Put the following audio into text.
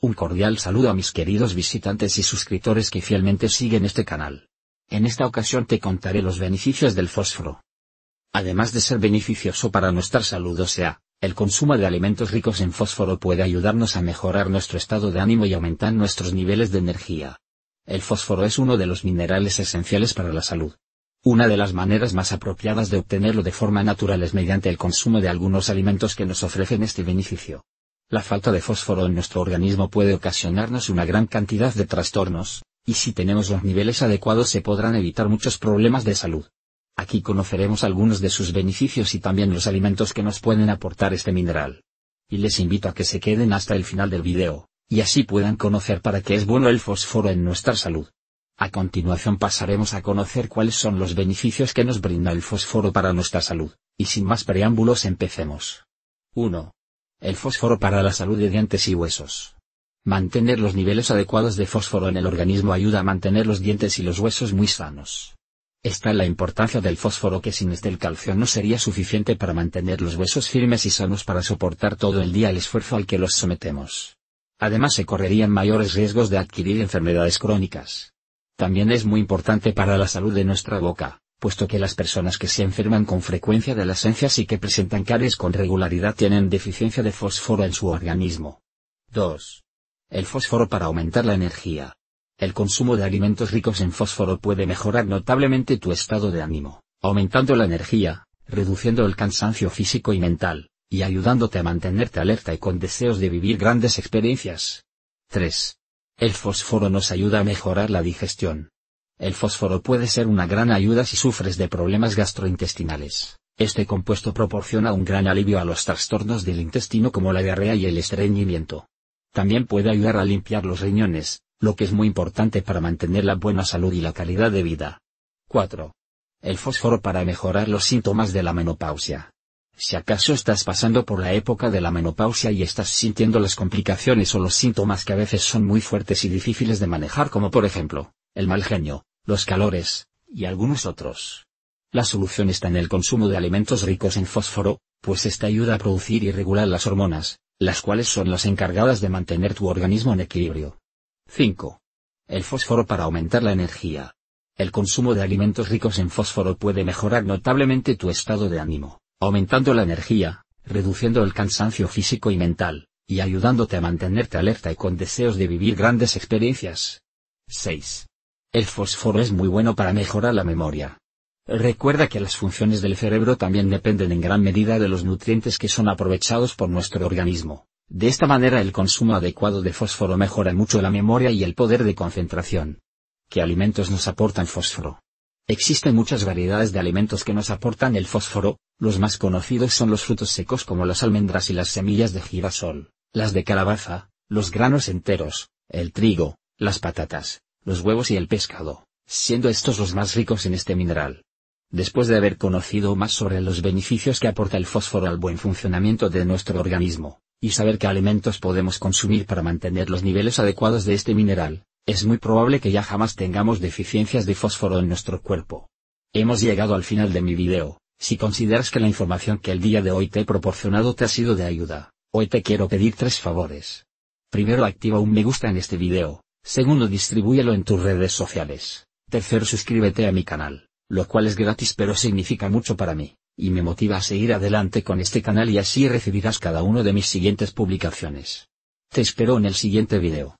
Un cordial saludo a mis queridos visitantes y suscriptores que fielmente siguen este canal. En esta ocasión te contaré los beneficios del fósforo. Además de ser beneficioso para nuestra salud, o sea, el consumo de alimentos ricos en fósforo puede ayudarnos a mejorar nuestro estado de ánimo y aumentar nuestros niveles de energía. El fósforo es uno de los minerales esenciales para la salud. Una de las maneras más apropiadas de obtenerlo de forma natural es mediante el consumo de algunos alimentos que nos ofrecen este beneficio. La falta de fósforo en nuestro organismo puede ocasionarnos una gran cantidad de trastornos, y si tenemos los niveles adecuados se podrán evitar muchos problemas de salud. Aquí conoceremos algunos de sus beneficios y también los alimentos que nos pueden aportar este mineral. Y les invito a que se queden hasta el final del video, y así puedan conocer para qué es bueno el fósforo en nuestra salud. A continuación pasaremos a conocer cuáles son los beneficios que nos brinda el fósforo para nuestra salud, y sin más preámbulos empecemos. 1. El fósforo para la salud de dientes y huesos. Mantener los niveles adecuados de fósforo en el organismo ayuda a mantener los dientes y los huesos muy sanos. Está la importancia del fósforo que sin este el calcio no sería suficiente para mantener los huesos firmes y sanos para soportar todo el día el esfuerzo al que los sometemos. Además se correrían mayores riesgos de adquirir enfermedades crónicas. También es muy importante para la salud de nuestra boca puesto que las personas que se enferman con frecuencia de las encías y que presentan caries con regularidad tienen deficiencia de fósforo en su organismo. 2. El fósforo para aumentar la energía. El consumo de alimentos ricos en fósforo puede mejorar notablemente tu estado de ánimo, aumentando la energía, reduciendo el cansancio físico y mental, y ayudándote a mantenerte alerta y con deseos de vivir grandes experiencias. 3. El fósforo nos ayuda a mejorar la digestión, el fósforo puede ser una gran ayuda si sufres de problemas gastrointestinales. Este compuesto proporciona un gran alivio a los trastornos del intestino como la diarrea y el estreñimiento. También puede ayudar a limpiar los riñones, lo que es muy importante para mantener la buena salud y la calidad de vida. 4. El fósforo para mejorar los síntomas de la menopausia. Si acaso estás pasando por la época de la menopausia y estás sintiendo las complicaciones o los síntomas que a veces son muy fuertes y difíciles de manejar como por ejemplo, el mal genio, los calores, y algunos otros. La solución está en el consumo de alimentos ricos en fósforo, pues esta ayuda a producir y regular las hormonas, las cuales son las encargadas de mantener tu organismo en equilibrio. 5. El fósforo para aumentar la energía. El consumo de alimentos ricos en fósforo puede mejorar notablemente tu estado de ánimo, aumentando la energía, reduciendo el cansancio físico y mental, y ayudándote a mantenerte alerta y con deseos de vivir grandes experiencias. 6. El fósforo es muy bueno para mejorar la memoria. Recuerda que las funciones del cerebro también dependen en gran medida de los nutrientes que son aprovechados por nuestro organismo. De esta manera el consumo adecuado de fósforo mejora mucho la memoria y el poder de concentración. ¿Qué alimentos nos aportan fósforo? Existen muchas variedades de alimentos que nos aportan el fósforo, los más conocidos son los frutos secos como las almendras y las semillas de girasol, las de calabaza, los granos enteros, el trigo, las patatas, los huevos y el pescado, siendo estos los más ricos en este mineral. Después de haber conocido más sobre los beneficios que aporta el fósforo al buen funcionamiento de nuestro organismo, y saber qué alimentos podemos consumir para mantener los niveles adecuados de este mineral, es muy probable que ya jamás tengamos deficiencias de fósforo en nuestro cuerpo. Hemos llegado al final de mi video, si consideras que la información que el día de hoy te he proporcionado te ha sido de ayuda, hoy te quiero pedir tres favores. Primero activa un me gusta en este video, Segundo, distribúyelo en tus redes sociales. Tercero, suscríbete a mi canal, lo cual es gratis pero significa mucho para mí, y me motiva a seguir adelante con este canal y así recibirás cada uno de mis siguientes publicaciones. Te espero en el siguiente video.